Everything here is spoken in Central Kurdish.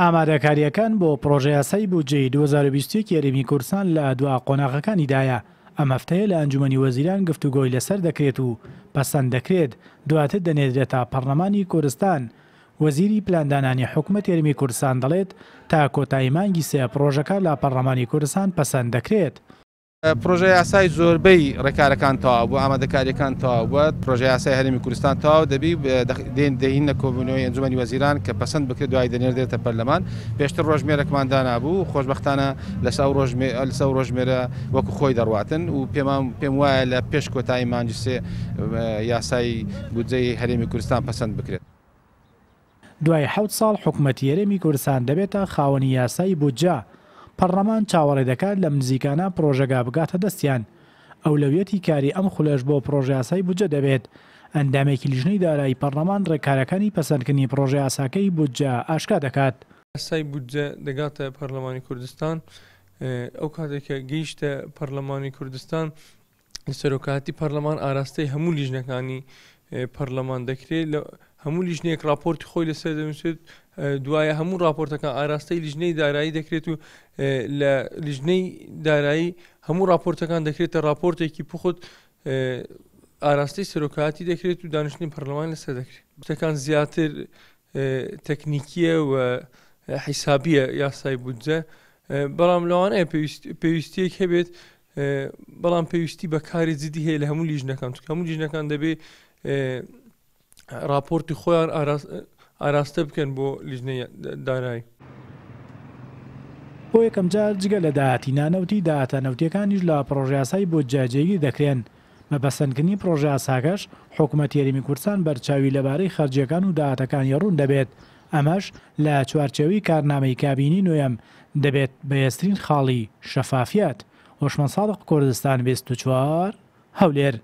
ئامادەکاریەکان بۆ پرۆژەیاسای بودجێ 2020 یاریمی کورسان لە دوا قۆناغەکانیدایە ئەم هەفتەیە لە ئەنجومی وەزیران گفتوگۆی لەسەر دەکرێت و پەسەند دەکرێت دواتر دەنێدرێت تا پەرلەمانی کوردستان وەزیری پلاندانانی حکوومەت یاریمی کوردستان دەڵێت تا کۆتاییمانگی سێ پرۆژەکە لە پەرلەمانی کوردستان پەسەند دەکرێت. پرۆژه یاسای زۆربەی ڕێکارەکان تاوا بوو ئامادەکاریەکان تاوا بووە پرۆژه یاسای هەرمی کوردستان تاوا دەبی دێن دەینە کۆبوونەوەی ئەنجومی وەزیران کە پسند بکرێت دوای دەنێردێتە پەرلەمان پێشتر ڕۆژمێرەکمان دانابوو خۆشببختانە لەسا لەسە ڕۆژمێرە وەکو خۆی دەڕاتن و پێمان پێم وایە لە پێش کۆتایی مانجیسێ یاسای گوجەی هەرێمی کوردستان پسند بکرێت. دوای حوت ساڵ حکوومەتیەرێمی کوردستان دەبێتە خاوەنی یاسایی بجا. پەرلەمان چاوەڕێ دەکات لەم نزیکانە پرۆژەگا بگاتە دەستیان ئەو لەویەتی کاری ئەم خولەش بۆ پرۆژیاسای بجە دەبێت ئەندامێکی لیژنەی دارایی پەرلەمان ڕێکارەکانی پەسەندکردنی پرۆژیاساکەی بودجە ئاشکا دەکات سای بودجە دەگاتە پەرلەمانی کوردستان ئەو کاتێکە گەیشتە پەرلەمانی کوردستان سەرۆکاتی پەرلەمان ئاراستەی هەموو لیژنەکانی پەرلەمان دەکرێت هەموو لیژنێک راپۆرتی خۆی لەسەر دەنووسێت دوایە هەموو راپۆرتەکان ئاراستەی لیژنەی دارایی دەکرێت و لە لیژنەی دارایی هەموو راپۆرتەکان دەکرێتە راپۆرتێکی پخۆت ئاراستی سەرۆکاتی دەکرێت و دانیشتنی پەرلەمان لەسەر دەکرێت بتەکان زیاتر تەکنیکیە و حیسابیە یاسای بودجە بەڵام لەوانەیە پێویستیەک هەبێت بەڵام پێویستی بەکاری زیدی هەیە لە هەموو لیژنەکان تو هەموو لیژنەکان دەبێت راپۆرتی خۆیان ئاراستە بکەن بۆ لیژنەی دارایی. بۆ یەکەم جار جگە لە داهاتی نانەوتی داهاتە نەوتەکانیش لە پرۆژیاسایی بۆ جاجێگی دەکرێن بە بەسەندکردنی پرۆژیاساگەش حکوومەت یاریمی کوردستان بەرچاوی لەبارەی خەرجیەکان و داهاتەکانی ڕوون دەبێت ئەمەش لە چوارچەوەی کارنامەی کابینی نوێم دەبێت بەێسترین خاڵی شەفافیات هۆشمە سادق کوردستان 24 هەولێر.